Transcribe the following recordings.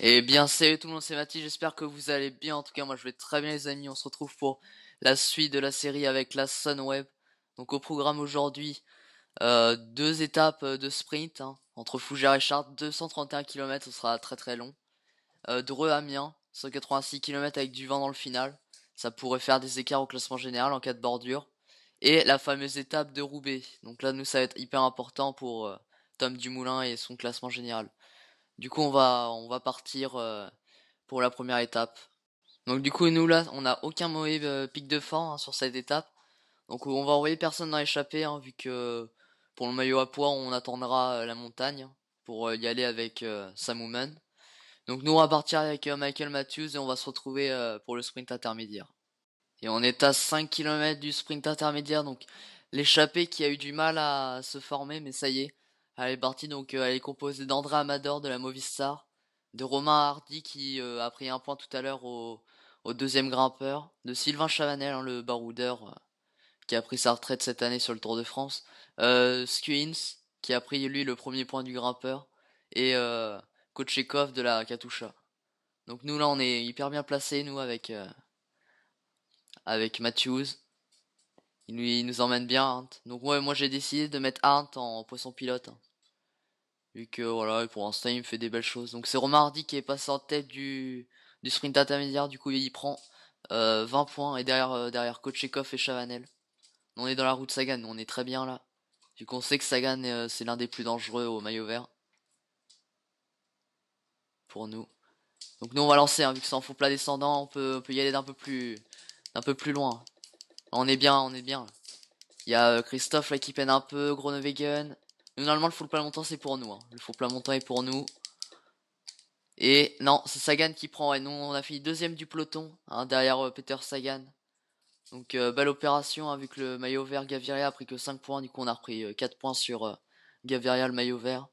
Eh bien, salut tout le monde, c'est Mathis, j'espère que vous allez bien. En tout cas, moi je vais très bien, les amis. On se retrouve pour la suite de la série avec la Sunweb. Donc, au programme aujourd'hui, euh, deux étapes euh, de sprint hein. entre Fougère et Chartres, 231 km, ce sera très très long. Euh, Dreux Amiens, 186 km avec du vent dans le final. Ça pourrait faire des écarts au classement général en cas de bordure. Et la fameuse étape de Roubaix. Donc là, nous, ça va être hyper important pour euh, Tom Dumoulin et son classement général. Du coup, on va, on va partir euh, pour la première étape. Donc du coup, nous là, on n'a aucun mauvais euh, pic de fin hein, sur cette étape. Donc on va envoyer personne dans l'échappée, hein, vu que pour le maillot à poids, on attendra euh, la montagne pour y aller avec Sam Donc nous, on va partir avec Michael Matthews et on va se retrouver pour le sprint intermédiaire. Et on est à 5 km du sprint intermédiaire, donc l'échappée qui a eu du mal à se former, mais ça y est, elle est donc, euh, elle est composée d'André Amador de la Movistar, de Romain Hardy qui euh, a pris un point tout à l'heure au, deuxième grimpeur, de Sylvain Chavanel, hein, le baroudeur euh, qui a pris sa retraite cette année sur le Tour de France, euh, qui a pris lui le premier point du grimpeur et euh, Kochekov de la Katusha. Donc nous là on est hyper bien placés nous avec avec Matthews. Il, nous emmène bien. Donc moi j'ai décidé de mettre Arndt en poisson pilote. Hein. Vu que voilà, pour l'instant il me fait des belles choses. Donc c'est Romardi qui est passé en tête du, du sprint intermédiaire, du coup il y prend 20 euh, points et derrière, euh, derrière Kochekov et Chavanel. On est dans la route Sagan, on est très bien là. Vu qu'on sait que Sagan euh, c'est l'un des plus dangereux au maillot vert. Pour nous. Donc nous on va lancer, hein. vu que c'est en faux plat descendant, on peut, peut y aller d'un peu plus d'un peu plus loin. on est bien, on est bien. Il y a Christophe là qui peine un peu, Gronewegen Normalement, le full plat montant, c'est pour nous. Hein. Le faux plat montant est pour nous. Et non, c'est Sagan qui prend. Et nous, on a fini deuxième du peloton, hein, derrière euh, Peter Sagan. Donc, euh, belle opération, hein, avec vu le maillot vert Gaviria a pris que 5 points. Du coup, on a repris 4 euh, points sur Gaviria, le maillot vert.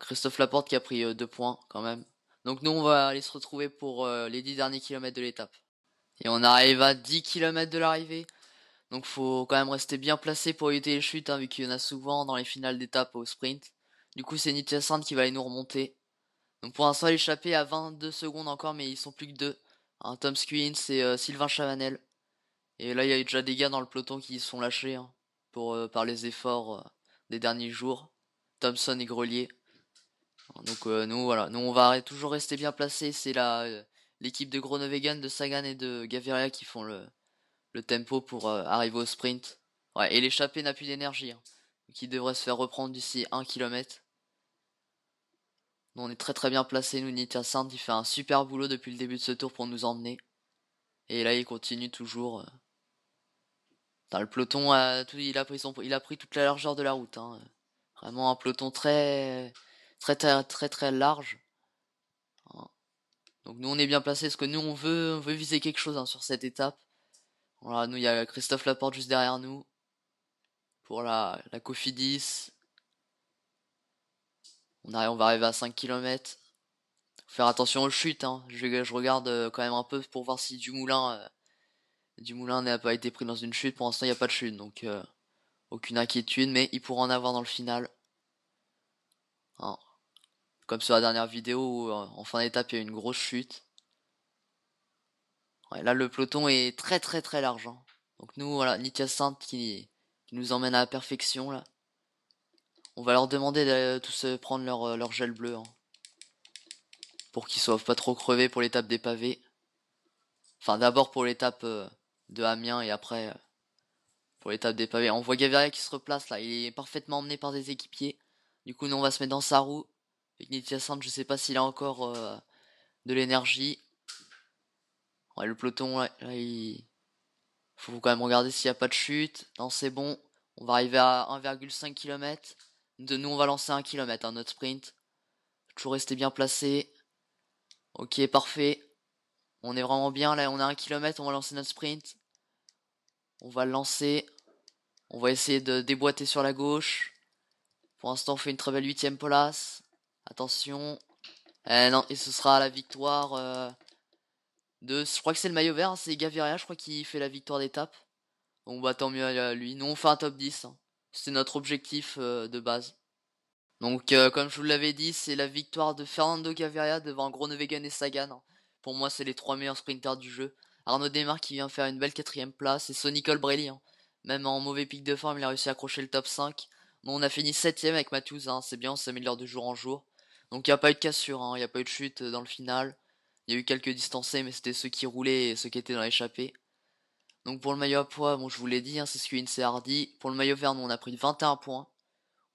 Christophe Laporte qui a pris 2 points, quand même. Donc, nous, on va aller se retrouver pour les 10 derniers kilomètres de l'étape. Et on arrive à 10 kilomètres de l'arrivée. Donc faut quand même rester bien placé pour éviter les chutes, hein, vu qu'il y en a souvent dans les finales d'étape au sprint. Du coup, c'est Nitya Sand qui va aller nous remonter. Donc pour l'instant, échappé à 22 secondes encore, mais ils sont plus que deux. Hein, Tom Squin, c'est euh, Sylvain Chavanel. Et là, il y a eu déjà des gars dans le peloton qui sont lâchés hein, pour, euh, par les efforts euh, des derniers jours. Thompson et Grelier. Donc nous, voilà, nous on va toujours rester bien placé. C'est la l'équipe de Groenewegen, de Sagan et de Gaviria qui font le le tempo pour euh, arriver au sprint. Ouais, et l'échappée n'a plus d'énergie, hein, qui devrait se faire reprendre d'ici 1 km. Nous, on est très très bien placé, nous Nitya Sand, il fait un super boulot depuis le début de ce tour pour nous emmener. Et là il continue toujours. Dans euh. le peloton a il a pris il a pris toute la largeur de la route. Hein. Euh. Vraiment un peloton très très très très très large. Hein. Donc nous on est bien placé parce que nous on veut on veut viser quelque chose hein, sur cette étape. Voilà, nous, il y a Christophe Laporte juste derrière nous. Pour la, la Cofidis. On, arrive, on va arriver à 5 km. Faut faire attention aux chutes, hein. je, regarde euh, quand même un peu pour voir si Dumoulin, euh, du n'a pas été pris dans une chute. Pour l'instant, il n'y a pas de chute, donc euh, aucune inquiétude, mais il pourra en avoir dans le final. Hein. Comme sur la dernière vidéo où en fin d'étape, il y a eu une grosse chute. Ouais, là, le peloton est très très très large. Hein. Donc nous, voilà, Nitya qui, nous emmène à la perfection là. On va leur demander de tous euh, prendre euh, leur, gel bleu. Hein. Pour qu'ils soient pas trop crevés pour l'étape des pavés. Enfin, d'abord pour l'étape euh, de Amiens et après pour l'étape des pavés. On voit Gaviria qui se replace là. Il est parfaitement emmené par des équipiers. Du coup, nous, on va se mettre dans sa roue. Avec Nitya Sainte je sais pas s'il a encore de l'énergie le peloton, il faut quand même regarder s'il n'y a pas de chute. Non, c'est bon. On va arriver à 1,5 km. De nous, on va lancer 1 km, hein, notre sprint. Toujours rester bien placé. Ok, parfait. On est vraiment bien là, on a 1 km, on va lancer notre sprint. On va le lancer. On va essayer de déboîter sur la gauche. Pour l'instant, on fait une très belle huitième place. Attention. Eh non, et ce sera la victoire. Euh, je crois que c'est le maillot vert, hein, c'est Gaviria, je crois qu'il fait la victoire d'étape. Donc bah tant mieux à lui. Nous on fait un top 10. C'est hein. C'était notre objectif euh, de base. Donc euh, comme je vous l'avais dit, c'est la victoire de Fernando Gaviria devant Groenewegen et Sagan. Hein. Pour moi, c'est les trois meilleurs sprinters du jeu. Arnaud Demar qui vient faire une belle quatrième place et Sonny Colbrelli. Même en mauvais pic de forme, il a réussi à accrocher le top 5. Nous, on a fini septième avec Matthews, c'est bien, on s'améliore de jour en jour. Donc il n'y a pas eu de cassure, il n'y a pas eu de chute euh, dans le final. Il y a eu quelques distancés, mais c'était ceux qui roulaient et ceux qui étaient dans l'échappée. Donc pour le maillot à poids, bon, je vous l'ai dit, hein, c'est ce c'est Hardy. Pour le maillot vert, nous, on a pris 21 points.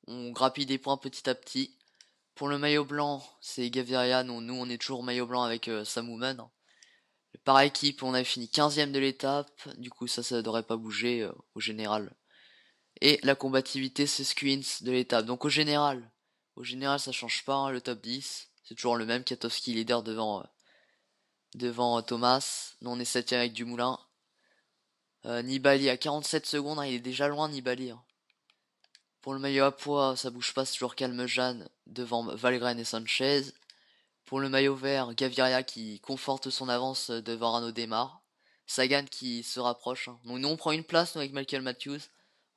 On grappille des points petit à petit. Pour le maillot blanc, c'est Gaviria. Nous, on est toujours maillot blanc avec euh, Samouman. Par équipe, on a fini 15ème de l'étape. Du coup, ça, ça devrait pas bouger euh, au général. Et la combativité, c'est Squins de l'étape. Donc au général, au général, ça change pas hein, le top 10. C'est toujours le même, Katowski leader devant euh, devant Thomas. Nous, on est septième avec Dumoulin. Euh, Nibali à 47 secondes, hein, il est déjà loin Nibali. Hein. Pour le maillot à poids, ça bouge pas, toujours calme Jeanne devant Valgren et Sanchez. Pour le maillot vert, Gaviria qui conforte son avance devant Rano Demar. Sagan qui se rapproche. Hein. nous on prend une place nous, avec Michael Matthews.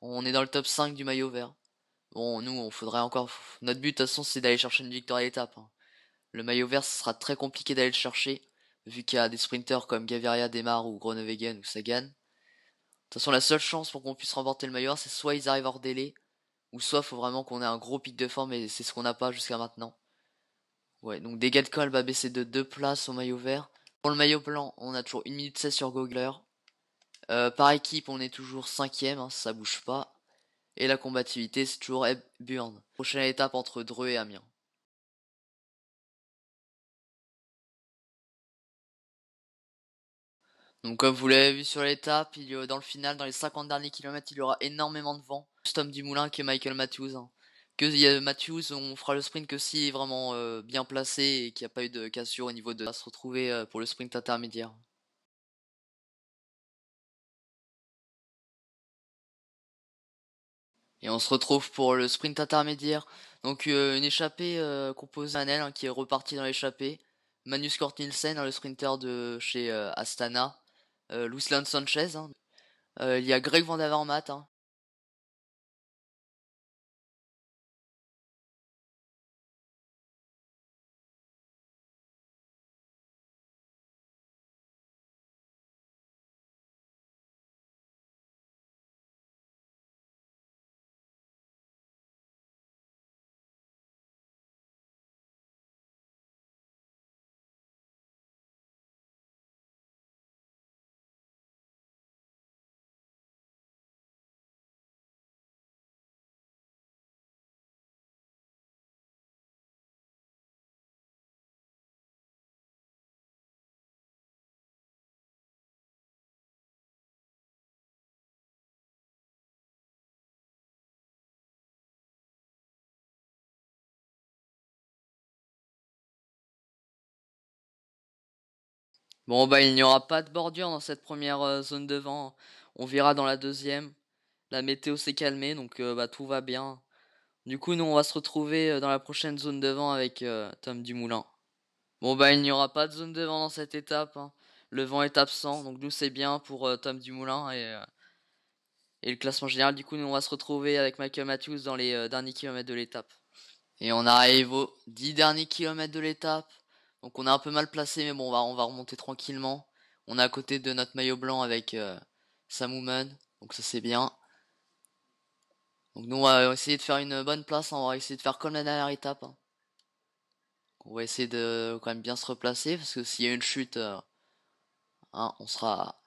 On est dans le top 5 du maillot vert. Bon, nous, on faudrait encore. Notre but, de toute façon, c'est d'aller chercher une victoire à l'étape. Le maillot vert, ce sera très compliqué d'aller le chercher vu qu'il y a des sprinters comme Gaviria, Demar ou Groenewegen ou Sagan. De toute façon, la seule chance pour qu'on puisse remporter le maillot, c'est soit ils arrivent hors délai, ou soit faut vraiment qu'on ait un gros pic de forme et c'est ce qu'on n'a pas jusqu'à maintenant. Ouais, donc dégâts de va baisser de 2 places au maillot vert. Pour le maillot blanc, on a toujours 1 minute 16 sur Gogler. Euh, par équipe, on est toujours 5 hein, ça bouge pas. Et la combativité, c'est toujours Burn. Prochaine étape entre Dreux et Amiens. Donc comme vous l'avez vu sur l'étape, il dans le final, dans les 50 derniers kilomètres, il y aura énormément de vent. Tom Dumoulin qui est Michael Matthews. Hein. Que il y a Matthews, on fera le sprint que s'il si est vraiment euh, bien placé et qu'il n'y a pas eu de cassure au niveau de va se retrouver euh, pour le sprint intermédiaire. Et on se retrouve pour le sprint intermédiaire. Donc euh, une échappée composée d'un hein, qui est reparti dans l'échappée. Manus Kort Nielsen, hein, le sprinter de chez Astana, euh, Luclan Sanchez. Hein. Euh, il y a Greg Van Avermaet, hein, Bon, bah, il n'y aura pas de bordure dans cette première euh, zone de vent. On verra dans la deuxième. La météo s'est calmée, donc euh, bah, tout va bien. Du coup, nous, on va se retrouver euh, dans la prochaine zone de vent avec Tom Dumoulin. Bon, bah, il n'y aura pas de zone de vent dans cette étape. Hein. Le vent est absent, donc nous, c'est bien pour Tom Dumoulin et, et le classement général. Du coup, nous, on va se retrouver avec Michael Matthews dans les derniers kilomètres de l'étape. Et on arrive aux 10 derniers kilomètres de l'étape. Donc on est un peu mal placé, mais bon, on va, on va remonter tranquillement. On est à côté de notre maillot blanc avec euh, donc ça c'est bien. Donc nous, on va essayer de faire une bonne place, hein. on va essayer de faire comme la dernière étape. Hein. On va essayer de quand même bien se replacer, parce que s'il y a une chute, euh, hein, on sera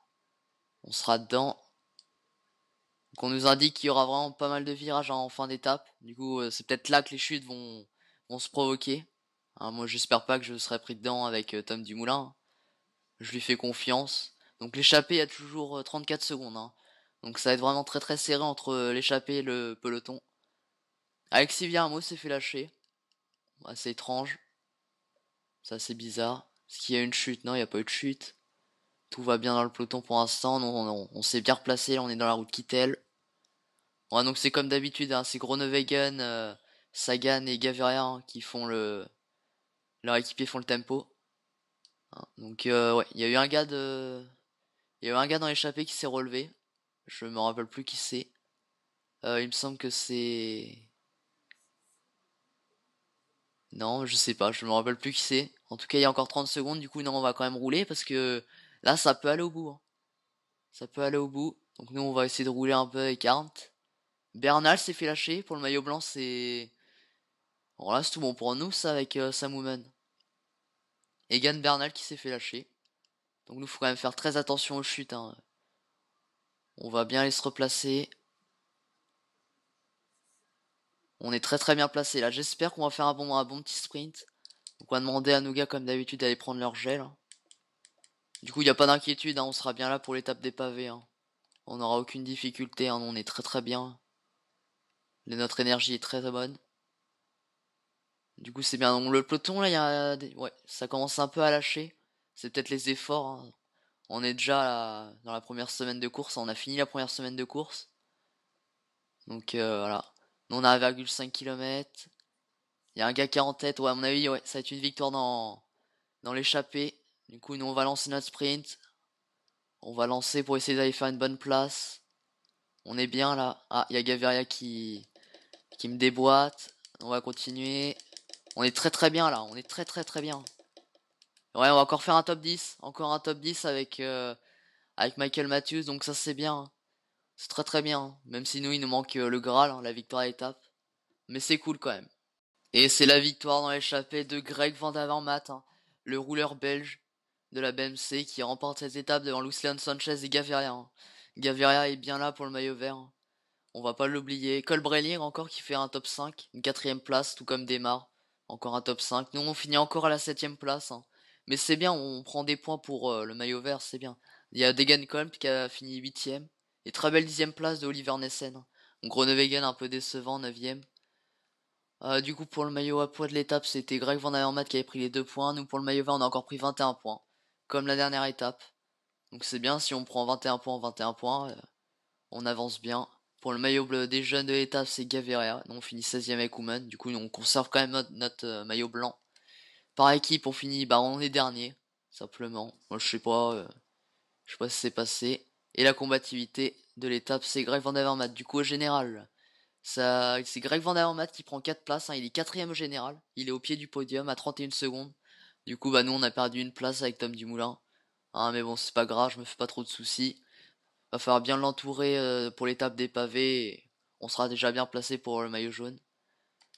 on sera dedans. Donc on nous indique qu'il y aura vraiment pas mal de virages en fin d'étape. Du coup, euh, c'est peut-être là que les chutes vont, vont se provoquer. Hein, moi, j'espère pas que je serai pris dedans avec euh, Tom Dumoulin. Je lui fais confiance. Donc l'échappée a toujours 34 euh, secondes. Hein. Donc ça va être vraiment très très serré entre euh, l'échappée et le peloton. Alexis Villarmo s'est fait lâcher. c'est étrange. Ça c'est bizarre. Est-ce qu'il y a une chute Non, il n'y a pas eu de chute. Tout va bien dans le peloton pour l'instant. On, non, on s'est bien replacé. on est dans la route Kittel. Ouais, donc c'est comme d'habitude. Hein. C'est Groenewegen, Sagan et Gaviria qui font le, leurs équipiers font le tempo. Hein, donc euh, ouais, il y a eu un gars de, il y a eu un gars dans l'échappée qui s'est relevé. Je me rappelle plus qui c'est. Euh, il me semble que c'est. Non, je sais pas, je me rappelle plus qui c'est. En tout cas, il y a encore 30 secondes, du coup, non, on va quand même rouler parce que là, ça peut aller au bout. Hein. Ça peut aller au bout. Donc nous, on va essayer de rouler un peu avec 40. Bernal s'est fait lâcher. Pour le maillot blanc, c'est alors là, c'est tout bon pour nous, ça, avec euh, Sam Woman. Egan Bernal qui s'est fait lâcher. Donc nous, faut quand même faire très attention aux chutes. Hein. On va bien aller se replacer. On est très très bien placé là. J'espère qu'on va faire un bon, bon petit sprint. Donc on va demander à nos gars comme d'habitude d'aller prendre leur gel. Hein. Du coup, il n'y a pas d'inquiétude, hein. on sera bien là pour l'étape des pavés. On n'aura aucune difficulté, on est très très bien. notre énergie est très très bonne. Du coup, c'est bien. Donc, le peloton, là, y a ouais, ça commence un peu à lâcher. C'est peut-être les efforts. Hein. On est déjà dans la première semaine de course. On a fini la première semaine de course. Donc, euh, voilà. voilà. On a 1,5 km. Il y a un gars qui est en tête. Ouais, à mon avis, ouais, ça va être une victoire dans, dans l'échappée. Du coup, nous, on va lancer notre sprint. On va lancer pour essayer d'aller faire une bonne place. On est bien là. Ah, il y a Gaviria qui, qui me déboîte. On va continuer. On est très très bien là, on est très très très bien. Ouais, on va encore faire un top 10, encore un top 10 avec euh, avec Michael Matthews, donc ça c'est bien. Hein. C'est très très bien, hein. même si nous il nous manque euh, le Graal, hein, la victoire à l'étape. Mais c'est cool quand même. Et c'est la victoire dans l'échappée de Greg Van Avermaet, le rouleur belge de la BMC qui remporte cette étape devant Lucien Sanchez et Gaviria. Gaviria est bien là pour le maillot vert. On va pas l'oublier. Cole encore qui fait un top 5, une quatrième place, tout comme Desmar. Encore un top 5. Nous, on finit encore à la 7ème place. Hein. Mais c'est bien, on prend des points pour euh, le maillot vert, c'est bien. Il y a Degan qui a fini 8ème. Et très belle 10ème place de Oliver Nessen. Hein. Groenewegen un peu décevant, 9ème. Euh, du coup, pour le maillot à poids de l'étape, c'était Greg Van Avermaet qui avait pris les 2 points. Nous, pour le maillot vert, on a encore pris 21 points. Comme la dernière étape. Donc c'est bien, si on prend 21 points, 21 points, euh, on avance bien. Pour le maillot bleu des jeunes de l'étape, c'est Gaviria. on finit 16ème avec Woman. Du coup, on conserve quand même notre, euh, maillot blanc. Par équipe, on finit, bah, on est dernier. Simplement. Moi, je sais pas, euh, je sais pas ce qui s'est passé. Et la combativité de l'étape, c'est Greg Van Avermaet. Du coup, au général, ça, c'est Greg Van Avermaet qui prend 4 places. Hein. Il est quatrième au général. Il est au pied du podium à 31 secondes. Du coup, bah, nous, on a perdu une place avec Tom Dumoulin. Ah, mais bon, c'est pas grave, je me fais pas trop de soucis va falloir bien l'entourer euh, pour l'étape des pavés. on sera déjà bien placé pour le maillot jaune.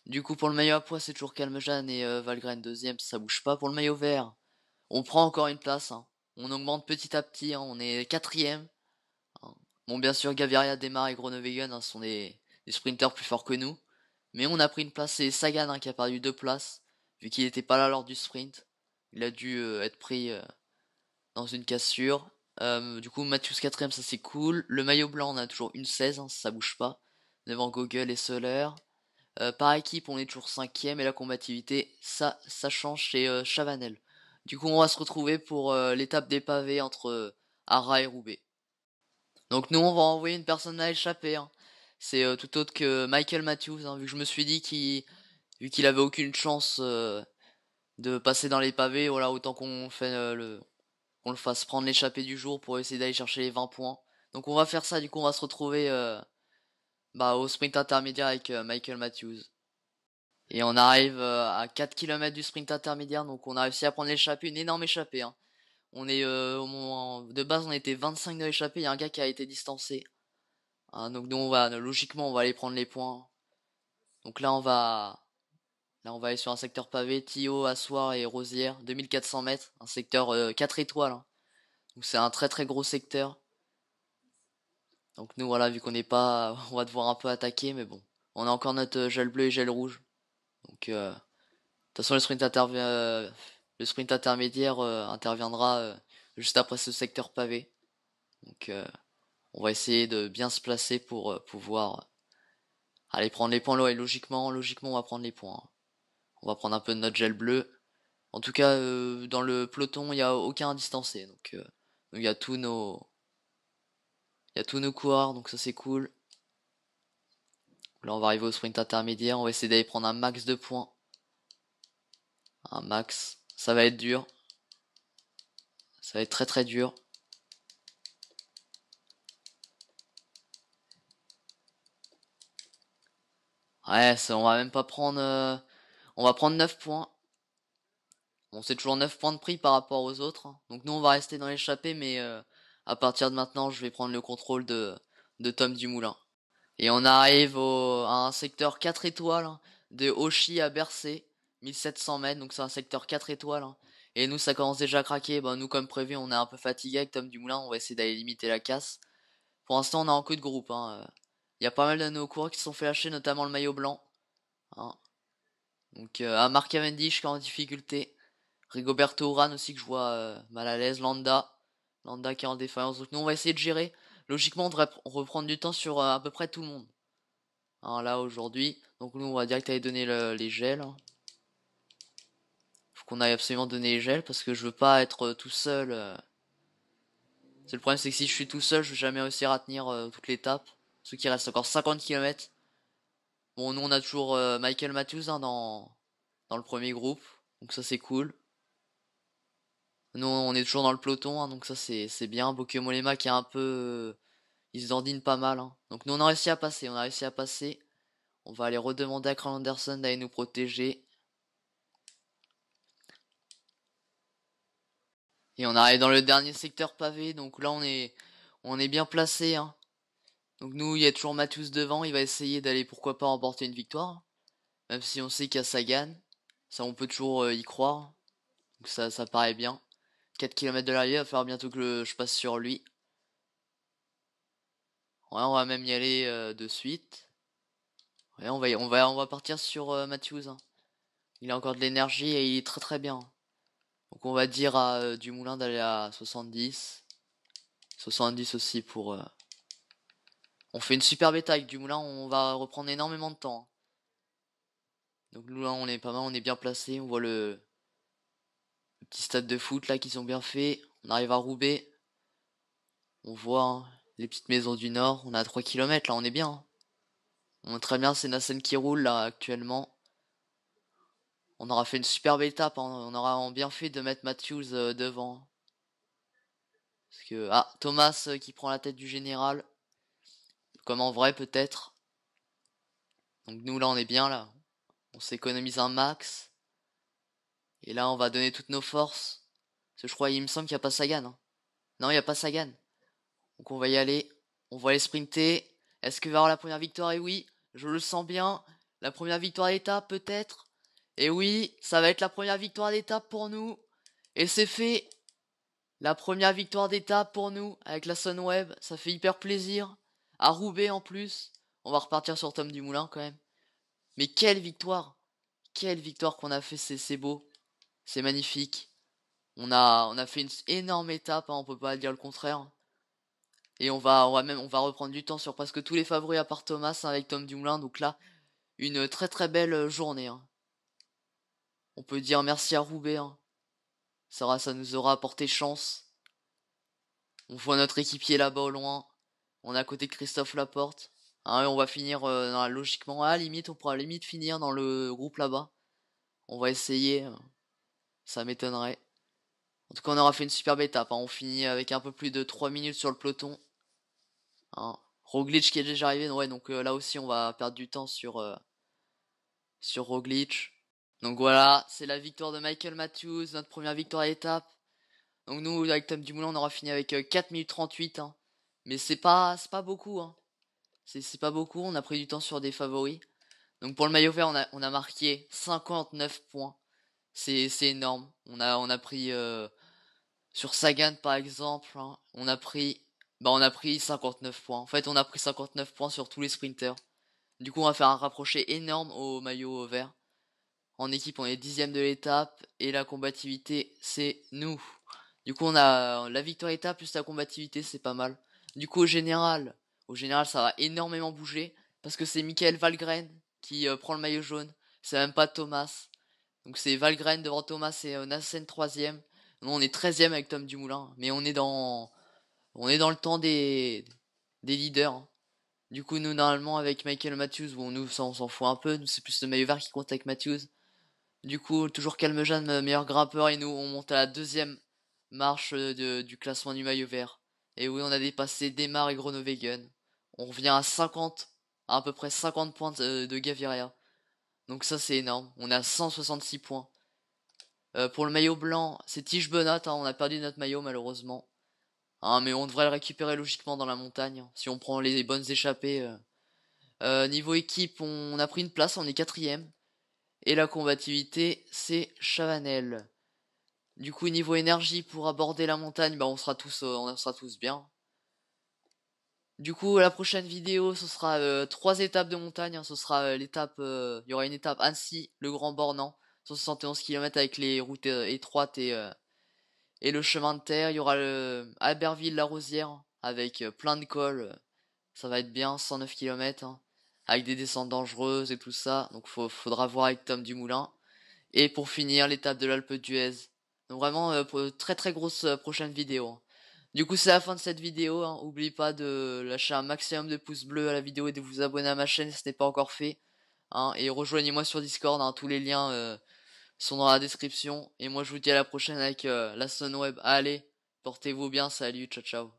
Du coup, pour le maillot à poids, c'est toujours Jeanne et euh, Valgren deuxième, ça bouge pas. Pour le maillot vert, on prend encore une place. Hein. On augmente petit à petit, hein, on est quatrième. Hein. Bon, bien sûr, Gaviria, Demar et Groenewegen sont des, sprinteurs plus forts que nous. Mais on a pris une place, c'est Sagan qui a perdu deux places, vu qu'il n'était pas là lors du sprint. Il a dû euh, être pris dans une cassure. Euh, du coup, Matthews 4ème, ça c'est cool. Le maillot blanc, on a toujours une 16, hein, ça bouge pas. Devant Google et Soler. Euh, par équipe, on est toujours 5ème. Et la combativité, ça, ça change chez euh, Chavanel. Du coup, on va se retrouver pour l'étape des pavés entre Ara et Roubaix. Donc, nous, on va envoyer une personne à échapper. Hein. C'est tout autre que Michael Matthews, hein, vu que je me suis dit qu'il vu qu'il avait aucune chance de passer dans les pavés. Voilà, autant qu'on fait le qu'on le fasse prendre l'échappée du jour pour essayer d'aller chercher les 20 points. Donc on va faire ça, du coup on va se retrouver euh, bah, au sprint intermédiaire avec euh, Michael Matthews. Et on arrive euh, à 4 km du sprint intermédiaire, donc on a réussi à prendre l'échappée, une énorme échappée. Hein. On est au moment, de base on était 25 de l'échappée, il y a un gars qui a été distancé. Hein. donc nous on va, logiquement on va aller prendre les points. Donc là on va Là, on va aller sur un secteur pavé, Tio, Assoir et Rosière, 2400 mètres, un secteur 4 euh, étoiles. Hein. Donc c'est un très très gros secteur. Donc nous, voilà, vu qu'on n'est pas, on va devoir un peu attaquer, mais bon. On a encore notre euh, gel bleu et gel rouge. Donc, euh, de toute façon, le sprint, le sprint intermédiaire interviendra juste après ce secteur pavé. Donc, on va essayer de bien se placer pour pouvoir aller prendre les points. Là, et logiquement, logiquement, on va prendre les points. Hein. On va prendre un peu de notre gel bleu. En tout cas, euh, dans le peloton, il n'y a aucun distancé. Euh, donc, il y a tous nos. Il y a tous nos coureurs, donc ça c'est cool. Là, on va arriver au sprint intermédiaire. On va essayer d'aller prendre un max de points. Un max. Ça va être dur. Ça va être très très dur. Ouais, on va même pas prendre. Euh, on va prendre 9 points. Bon, c'est toujours 9 points de prix par rapport aux autres. Hein. Donc nous, on va rester dans l'échappée, mais euh, à partir de maintenant, je vais prendre le contrôle de, de Tom Dumoulin. Et on arrive au, à un secteur 4 étoiles, hein, de Oshi à Bercé, 1700 mètres, donc c'est un secteur 4 étoiles. Hein. Et nous, ça commence déjà à craquer. Bah, nous, comme prévu, on est un peu fatigué avec Tom Dumoulin, on va essayer d'aller limiter la casse. Pour l'instant, on est en queue de groupe. Il y a pas mal de nos coureurs qui se sont fait lâcher, notamment le maillot blanc. Donc euh, Mark Cavendish qui est en difficulté. Rigoberto Uran aussi que je vois euh, mal à l'aise. Landa. Landa qui est en défaillance. Donc nous on va essayer de gérer. Logiquement on devrait reprendre du temps sur euh, à peu près tout le monde. Alors hein, là aujourd'hui. Donc nous on va direct aller donner les gels. Hein. Faut qu'on aille absolument donner les gels parce que je veux pas être euh, tout seul. C'est le problème c'est que si je suis tout seul je vais jamais réussir à tenir toute l'étape. Ce qui reste encore 50 km nous, on a toujours euh, Michael Matthews hein, dans, dans le premier groupe. Donc ça, c'est cool. Nous, on est toujours dans le peloton, hein, donc ça, c'est bien. Bokeh Molema qui est un peu... Euh, il se dandine pas mal. Hein. Donc nous, on a réussi à passer. On a réussi à passer. On va aller redemander à Carl Anderson d'aller nous protéger. Et on arrive dans le dernier secteur pavé, donc là on est on est bien placé. Donc nous, il y a toujours Matthews devant, il va essayer d'aller pourquoi pas remporter une victoire. Même si on sait qu'il y a Sagan, ça on peut toujours euh, y croire. Donc ça, ça paraît bien. 4 km de l'arrivée, il va falloir bientôt que je passe sur lui. Ouais, on va même y aller euh, de suite. Ouais, on va, on va, on va partir sur euh, Matthews. Hein. Il a encore de l'énergie et il est très très bien. Donc on va dire à Dumoulin d'aller à 70. 70 aussi pour on fait une super avec du moulin on va reprendre énormément de temps. Donc nous là on est pas mal, on est bien placé, on voit le, petit stade de foot là qu'ils ont bien fait. On arrive à Roubaix. On voit hein, les petites maisons du nord, on est à 3 km là, on est bien. Hein. On est très bien c'est Nassen qui roule là actuellement. On aura fait une superbe étape, hein. on aura bien fait de mettre Matthews euh, devant. Parce que ah, Thomas euh, qui prend la tête du général comme en vrai peut-être. Donc nous là on est bien là. On s'économise un max. Et là on va donner toutes nos forces. Parce que je crois il me semble qu'il n'y a pas Sagan. Hein. Non il n'y a pas Sagan. Donc on va y aller. On va aller sprinter. Est-ce qu'il va avoir la première victoire Et oui, je le sens bien. La première victoire d'étape peut-être. Et oui, ça va être la première victoire d'étape pour nous. Et c'est fait. La première victoire d'étape pour nous avec la Sunweb, ça fait hyper plaisir. À Roubaix en plus. On va repartir sur Tom Dumoulin quand même. Mais quelle victoire Quelle victoire qu'on a fait, c'est beau. C'est magnifique. On a, on a fait une énorme étape, on hein, on peut pas dire le contraire. Et on va, on va même, on va reprendre du temps sur presque tous les favoris à part Thomas hein, avec Tom Dumoulin. Donc là, une très très belle journée. Hein. On peut dire merci à Roubaix. Ça, ça nous aura apporté chance. On voit notre équipier là-bas au loin. On a à côté Christophe Laporte. Hein, on va finir euh, logiquement. À la limite, on pourra la limite finir dans le groupe là-bas. On va essayer. Euh, ça m'étonnerait. En tout cas, on aura fait une superbe étape. Hein. On finit avec un peu plus de 3 minutes sur le peloton. Hein. Roglic qui est déjà arrivé. Ouais, donc euh, là aussi, on va perdre du temps sur, sur Roglic. Donc voilà, c'est la victoire de Michael Matthews, notre première victoire à l'étape. Donc nous, avec Tom Dumoulin, on aura fini avec 4 minutes 38. Hein. Mais c'est pas, c'est pas beaucoup. Hein. C'est pas beaucoup. On a pris du temps sur des favoris. Donc pour le maillot vert, on a, on a marqué 59 points. C'est énorme. On a, on a pris euh, sur Sagan par exemple. Hein, on a pris bah on a pris 59 points. En fait, on a pris 59 points sur tous les sprinters. Du coup, on va faire un rapproché énorme au maillot vert. En équipe, on est dixième de l'étape et la combativité, c'est nous. Du coup, on a la victoire étape plus la combativité, c'est pas mal. Du coup, au général, au général, ça va énormément bouger parce que c'est Michael Valgren qui euh, prend le maillot jaune. C'est même pas Thomas. Donc c'est Valgren devant Thomas et euh, 3 troisième. Nous, on est treizième avec Tom Dumoulin, mais on est dans on est dans le temps des des leaders. Hein. Du coup, nous normalement avec Michael Matthews, bon nous on s'en fout un peu, nous c'est plus le maillot vert qui compte avec Matthews. Du coup, toujours Calme Jeanne, meilleur grimpeur et nous on monte à la deuxième marche euh, du classement du maillot vert. Et oui, on a dépassé Demar et Gronowegen. On revient à 50, à, peu près 50 points euh, de, Gaviria. Donc ça, c'est énorme. On a 166 points. Euh, pour le maillot blanc, c'est Tige hein. on a perdu notre maillot, malheureusement. Hein, mais on devrait le récupérer logiquement dans la montagne. Si on prend les, bonnes échappées. Euh. niveau équipe, on, a pris une place. On est quatrième. Et la combativité, c'est Chavanel. Du coup, niveau énergie pour aborder la montagne, bah, on sera tous, euh, on sera tous bien. Du coup, la prochaine vidéo, ce sera euh, trois étapes de montagne. Hein. ce sera euh, l'étape, il y aura une étape ainsi le Grand Bornand, 171 km avec les routes étroites et et le chemin de terre. Il y aura le Albertville-La Rosière avec plein de cols. ça va être bien, 109 km, hein, avec des descentes dangereuses et tout ça. Donc, il faudra voir avec Tom Dumoulin. Et pour finir, l'étape de l'Alpe d'Huez donc vraiment, euh, pour très très grosse euh, prochaine vidéo. Hein. Du coup, c'est la fin de cette vidéo. Hein. pas de lâcher un maximum de pouces bleus à la vidéo et de vous abonner à ma chaîne si ce n'est pas encore fait. Hein. Et rejoignez-moi sur Discord. Hein. Tous les liens euh, sont dans la description. Et moi, je vous dis à la prochaine avec la la web. Allez, portez-vous bien. Salut, ciao, ciao.